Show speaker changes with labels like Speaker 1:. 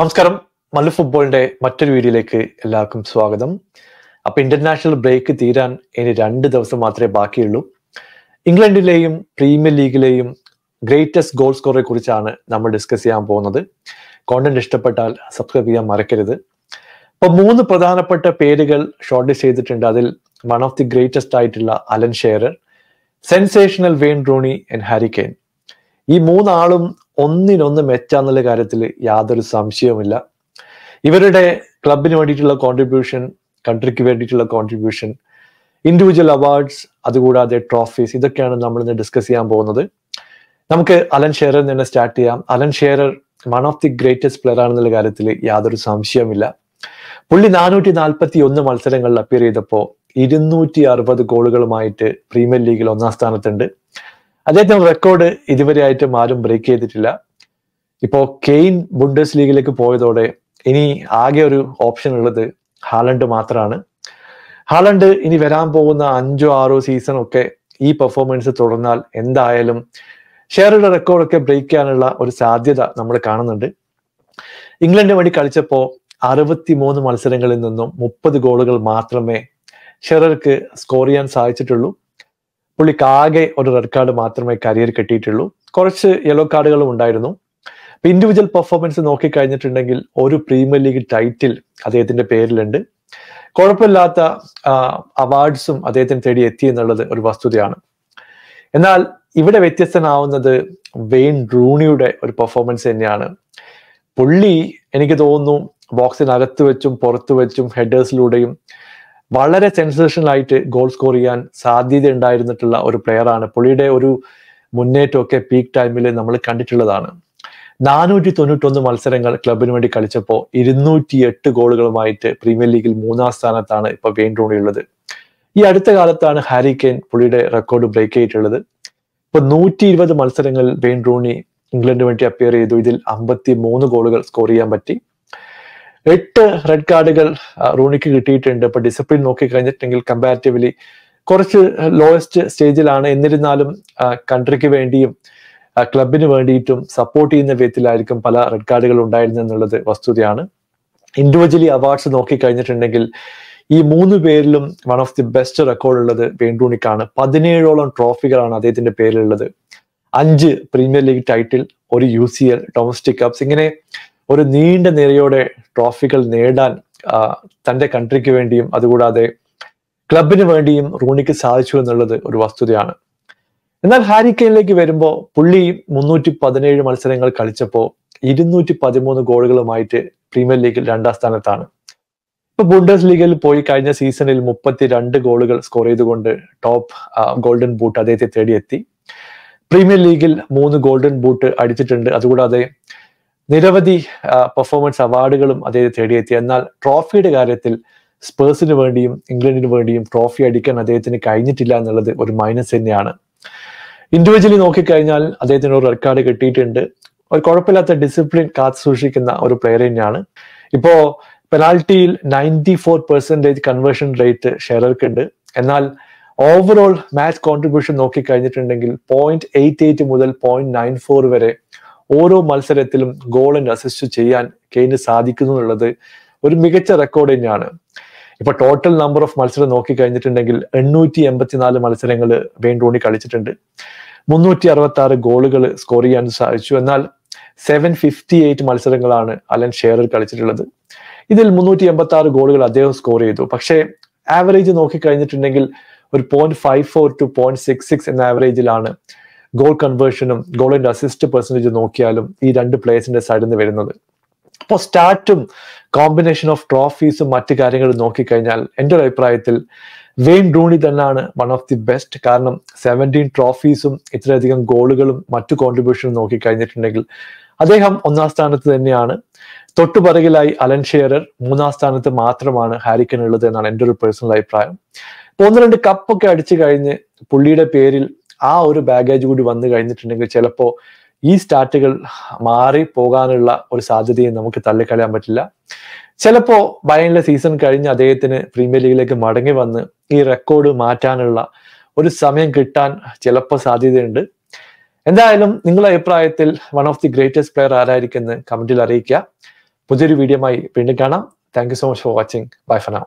Speaker 1: നമസ്കാരം മല്ല ഫുട്ബോളിന്റെ മറ്റൊരു വീഡിയോയിലേക്ക് എല്ലാവർക്കും സ്വാഗതം അപ്പൊ ഇന്റർനാഷണൽ ബ്രേക്ക് തീരാൻ ഇനി രണ്ട് ദിവസം മാത്രമേ ബാക്കിയുള്ളൂ ഇംഗ്ലണ്ടിലെയും പ്രീമിയർ ലീഗിലെയും ഗ്രേറ്റസ്റ്റ് ഗോൾ സ്കോറെ കുറിച്ചാണ് നമ്മൾ ഡിസ്കസ് ചെയ്യാൻ പോകുന്നത് കോണ്ടന്റ് ഇഷ്ടപ്പെട്ടാൽ സബ്സ്ക്രൈബ് ചെയ്യാൻ മറക്കരുത് അപ്പൊ മൂന്ന് പ്രധാനപ്പെട്ട പേരുകൾ ഷോർട്ട് ചെയ്തിട്ടുണ്ട് അതിൽ വൺ ഓഫ് ദി ഗ്രേറ്റസ്റ്റ് ആയിട്ടുള്ള Alan Shearer sensational Wayne Rooney and Harry Kane ഈ മൂന്നാളും ഒന്നിനൊന്ന് മെച്ചാന്നുള്ള കാര്യത്തിൽ യാതൊരു സംശയവുമില്ല ഇവരുടെ ക്ലബിന് വേണ്ടിയിട്ടുള്ള കോൺട്രിബ്യൂഷൻ കൺട്രിക്ക് വേണ്ടിയിട്ടുള്ള കോൺട്രിബ്യൂഷൻ ഇൻഡിവിജ്വൽ അവാർഡ്സ് അതുകൂടാതെ ട്രോഫീസ് ഇതൊക്കെയാണ് നമ്മൾ ഇന്ന് ഡിസ്കസ് ചെയ്യാൻ പോകുന്നത് നമുക്ക് അലൻ ഷെയറിൽ നിന്ന് സ്റ്റാർട്ട് ചെയ്യാം Alan Shearer one of the greatest player ആണെന്നുള്ള കാര്യത്തിൽ യാതൊരു സംശയവുമില്ല പുള്ളി നാനൂറ്റി നാൽപ്പത്തി ഒന്ന് മത്സരങ്ങളിൽ അപ്പിയർ ചെയ്തപ്പോൾ ഇരുന്നൂറ്റി അറുപത് ഗോളുകളുമായിട്ട് പ്രീമിയർ ലീഗിൽ ഒന്നാം സ്ഥാനത്തുണ്ട് അദ്ദേഹത്തിന്റെ റെക്കോർഡ് ഇതുവരെ ആയിട്ടും ആരും ബ്രേക്ക് ചെയ്തിട്ടില്ല ഇപ്പോ കെയിൻ ബുണ്ടസ് ലീഗിലേക്ക് പോയതോടെ ഇനി ആകെ ഒരു ഓപ്ഷൻ ഉള്ളത് ഹാലണ്ട് മാത്രമാണ് ഹാലണ്ട് ഇനി വരാൻ പോകുന്ന അഞ്ചോ ആറോ സീസൺ ഒക്കെ ഈ പെർഫോമൻസ് തുടർന്നാൽ എന്തായാലും ഷെയറുടെ റെക്കോർഡൊക്കെ ബ്രേക്ക് ചെയ്യാനുള്ള ഒരു സാധ്യത നമ്മൾ കാണുന്നുണ്ട് ഇംഗ്ലണ്ടിന് വേണ്ടി കളിച്ചപ്പോൾ അറുപത്തി മൂന്ന് മത്സരങ്ങളിൽ നിന്നും മുപ്പത് ഗോളുകൾ മാത്രമേ ഷെറർക്ക് സ്കോർ ചെയ്യാൻ സാധിച്ചിട്ടുള്ളൂ പുള്ളിക്ക് ആകെ ഒരു റെഡ് കാർഡ് മാത്രമേ കരിയർ കിട്ടിയിട്ടുള്ളൂ കുറച്ച് യെല്ലോ കാർഡുകളും ഉണ്ടായിരുന്നു ഇൻഡിവിജ്വൽ പെർഫോമൻസ് നോക്കിക്കഴിഞ്ഞിട്ടുണ്ടെങ്കിൽ ഒരു പ്രീമിയർ ലീഗ് ടൈറ്റിൽ അദ്ദേഹത്തിന്റെ പേരിലുണ്ട് കുഴപ്പമില്ലാത്ത അവാർഡ്സും അദ്ദേഹത്തിന് തേടി എത്തി എന്നുള്ളത് ഒരു വസ്തുതയാണ് എന്നാൽ ഇവിടെ വ്യത്യസ്തനാവുന്നത് വെയിൻ റൂണിയുടെ ഒരു പെർഫോമൻസ് തന്നെയാണ് പുള്ളി എനിക്ക് തോന്നുന്നു ബോക്സിനകത്ത് വെച്ചും പുറത്തു വെച്ചും ഹെഡേഴ്സിലൂടെയും വളരെ ആയിട്ട് ഗോൾ സ്കോർ ചെയ്യാൻ സാധ്യത ഉണ്ടായിരുന്നിട്ടുള്ള ഒരു പ്ലെയറാണ് പുള്ളിയുടെ ഒരു മുന്നേറ്റമൊക്കെ പീക്ക് ടൈമിൽ നമ്മൾ കണ്ടിട്ടുള്ളതാണ് നാനൂറ്റി തൊണ്ണൂറ്റൊന്ന് മത്സരങ്ങൾ ക്ലബിന് വേണ്ടി കളിച്ചപ്പോൾ ഇരുന്നൂറ്റി എട്ട് ഗോളുകളുമായിട്ട് പ്രീമിയർ ലീഗിൽ മൂന്നാം സ്ഥാനത്താണ് ഇപ്പൊ വേണ്ടി ഉള്ളത് ഈ അടുത്ത കാലത്താണ് ഹാരി കെയിൻ പുള്ളിയുടെ റെക്കോർഡ് ബ്രേക്ക് ചെയ്തിട്ടുള്ളത് ഇപ്പൊ നൂറ്റി ഇരുപത് മത്സരങ്ങളിൽ വെയിൻ ഇംഗ്ലണ്ടിന് വേണ്ടി അപ്പിയർ ചെയ്തു ഇതിൽ അമ്പത്തി മൂന്ന് ഗോളുകൾ സ്കോർ ചെയ്യാൻ പറ്റി എട്ട് റെഡ് കാർഡുകൾ റൂണിക്ക് കിട്ടിയിട്ടുണ്ട് ഇപ്പൊ ഡിസിപ്ലിൻ നോക്കി കഴിഞ്ഞിട്ടുണ്ടെങ്കിൽ കമ്പാരിറ്റീവ്ലി കുറച്ച് ലോയസ്റ്റ് സ്റ്റേജിലാണ് എന്നിരുന്നാലും കൺട്രിക്ക് വേണ്ടിയും ക്ലബിന് വേണ്ടിയിട്ടും സപ്പോർട്ട് ചെയ്യുന്ന വിധത്തിലായിരിക്കും പല റെഡ് കാർഡുകൾ ഉണ്ടായിരുന്നെന്നുള്ളത് വസ്തുതയാണ് ഇൻഡിവിജ്വലി അവാർഡ്സ് നോക്കി കഴിഞ്ഞിട്ടുണ്ടെങ്കിൽ ഈ മൂന്ന് പേരിലും one of the best record ഉള്ളത് വേണ്ടൂണിക്കാണ് പതിനേഴോളം ട്രോഫികളാണ് അദ്ദേഹത്തിന്റെ പേരിലുള്ളത് അഞ്ച് പ്രീമിയർ ലീഗ് ടൈറ്റിൽ ഒരു U C L domestic cups ഇങ്ങനെ ഒരു നീണ്ട നിരയോടെ ട്രോഫികൾ നേടാൻ തൻ്റെ കൺട്രിക്ക് വേണ്ടിയും അതുകൂടാതെ ക്ലബിന് വേണ്ടിയും റൂണിക്ക് സാധിച്ചു എന്നുള്ളത് ഒരു വസ്തുതയാണ് എന്നാൽ ഹാരി കെയിനിലേക്ക് വരുമ്പോൾ പുള്ളി മുന്നൂറ്റി പതിനേഴ് മത്സരങ്ങൾ കളിച്ചപ്പോൾ ഇരുന്നൂറ്റി പതിമൂന്ന് ഗോളുകളുമായിട്ട് പ്രീമിയർ ലീഗിൽ രണ്ടാം സ്ഥാനത്താണ് ഇപ്പൊ ബുണ്ടസ് ലീഗിൽ പോയി കഴിഞ്ഞ സീസണിൽ മുപ്പത്തി രണ്ട് ഗോളുകൾ സ്കോർ ചെയ്തുകൊണ്ട് ടോപ്പ് ഗോൾഡൻ ബൂട്ട് അദ്ദേഹത്തെ തേടിയെത്തി പ്രീമിയർ ലീഗിൽ മൂന്ന് ഗോൾഡൻ ബൂട്ട് അടിച്ചിട്ടുണ്ട് അതുകൂടാതെ നിരവധി പെർഫോമൻസ് അവാർഡുകളും അദ്ദേഹം തേടിയെത്തി എന്നാൽ ട്രോഫിയുടെ കാര്യത്തിൽ സ്പേഴ്സിന് വേണ്ടിയും ഇംഗ്ലണ്ടിന് വേണ്ടിയും ട്രോഫി അടിക്കാൻ അദ്ദേഹത്തിന് കഴിഞ്ഞിട്ടില്ല എന്നുള്ളത് ഒരു മൈനസ് തന്നെയാണ് ഇൻഡിവിജ്വലി നോക്കിക്കഴിഞ്ഞാൽ അദ്ദേഹത്തിന് ഒരു റെക്കോർഡ് കിട്ടിയിട്ടുണ്ട് ഒരു കുഴപ്പമില്ലാത്ത ഡിസിപ്ലിൻ കാത്തു സൂക്ഷിക്കുന്ന ഒരു പ്ലെയർ തന്നെയാണ് ഇപ്പോ പെനാൽറ്റിയിൽ ninety four percentage conversion rate ഷെയർക്ക് ഉണ്ട് എന്നാൽ ഓവറോൾ മാച്ച് കോൺട്രിബ്യൂഷൻ നോക്കിക്കഴിഞ്ഞിട്ടുണ്ടെങ്കിൽ പോയിന്റ് എയ്റ്റ് എയ്റ്റ് മുതൽ പോയിന്റ് നയൻ ഫോർ വരെ ഓരോ മത്സരത്തിലും ഗോൾ ആൻഡ് അസിസ്റ്റ് ചെയ്യാൻ കെയിന് സാധിക്കുന്നു എന്നുള്ളത് ഒരു മികച്ച റെക്കോർഡ് തന്നെയാണ് ഇപ്പൊ ടോട്ടൽ നമ്പർ ഓഫ് മത്സരം നോക്കി കഴിഞ്ഞിട്ടുണ്ടെങ്കിൽ എണ്ണൂറ്റി എൺപത്തിനാല് മത്സരങ്ങൾ വെയിൻ കളിച്ചിട്ടുണ്ട് മുന്നൂറ്റി അറുപത്തി ആറ് ഗോളുകൾ സ്കോർ ചെയ്യാൻ സാധിച്ചു എന്നാൽ സെവൻ ഫിഫ്റ്റി എയ്റ്റ് മത്സരങ്ങളാണ് അലൻ ഷെയർ കളിച്ചിട്ടുള്ളത് ഇതിൽ മുന്നൂറ്റി എൺപത്തി ആറ് ഗോളുകൾ അദ്ദേഹം സ്കോർ ചെയ്തു പക്ഷേ ആവറേജ് നോക്കി കഴിഞ്ഞിട്ടുണ്ടെങ്കിൽ ഒരു point five four to point six six എന്ന ആവറേജിലാണ് ഗോൾ കൺവേർഷനും ഗോളിന്റെ അസിസ്റ്റ് പെർസെൻറ്റേജ് നോക്കിയാലും ഈ രണ്ട് പ്ലേയേഴ്സിന്റെ സൈഡിൽ നിന്ന് വരുന്നത് അപ്പോൾ സ്റ്റാറ്റും കോമ്പിനേഷൻ ഓഫ് ട്രോഫീസും മറ്റു കാര്യങ്ങളും നോക്കിക്കഴിഞ്ഞാൽ എൻ്റെ ഒരു അഭിപ്രായത്തിൽ വെയിൻ ഡ്രൂണി തന്നെയാണ് വൺ ഓഫ് ദി ബെസ്റ്റ് കാരണം സെവൻറ്റീൻ ട്രോഫീസും ഇത്രയധികം ഗോളുകളും മറ്റു കോൺട്രിബ്യൂഷനും നോക്കിക്കഴിഞ്ഞിട്ടുണ്ടെങ്കിൽ അദ്ദേഹം ഒന്നാം സ്ഥാനത്ത് തന്നെയാണ് തൊട്ടുപറകിലായി അലൻ ഷെയറർ മൂന്നാം സ്ഥാനത്ത് മാത്രമാണ് ഹാരിക്കൻ ഉള്ളത് എന്നാണ് എൻ്റെ ഒരു പേഴ്സണൽ അഭിപ്രായം ഒന്ന് രണ്ട് കപ്പൊക്കെ അടിച്ചു കഴിഞ്ഞ് പുള്ളിയുടെ പേരിൽ ആ ഒരു ബാഗേജ് കൂടി വന്നു കഴിഞ്ഞിട്ടുണ്ടെങ്കിൽ ചിലപ്പോൾ ഈ സ്റ്റാർട്ടുകൾ മാറി പോകാനുള്ള ഒരു സാധ്യതയും നമുക്ക് തള്ളിക്കളയാൻ പറ്റില്ല ചിലപ്പോൾ ബയനിലെ സീസൺ കഴിഞ്ഞ് അദ്ദേഹത്തിന് പ്രീമിയർ ലീഗിലേക്ക് മടങ്ങി വന്ന് ഈ റെക്കോർഡ് മാറ്റാനുള്ള ഒരു സമയം കിട്ടാൻ ചിലപ്പോൾ സാധ്യതയുണ്ട് എന്തായാലും നിങ്ങളുടെ അഭിപ്രായത്തിൽ one of the greatest player ആരായിരിക്കുമെന്ന് കമന്റിൽ അറിയിക്കുക പുതിയൊരു വീഡിയോമായി വീണ്ടും കാണാം thank you so much for watching bye ഫനാ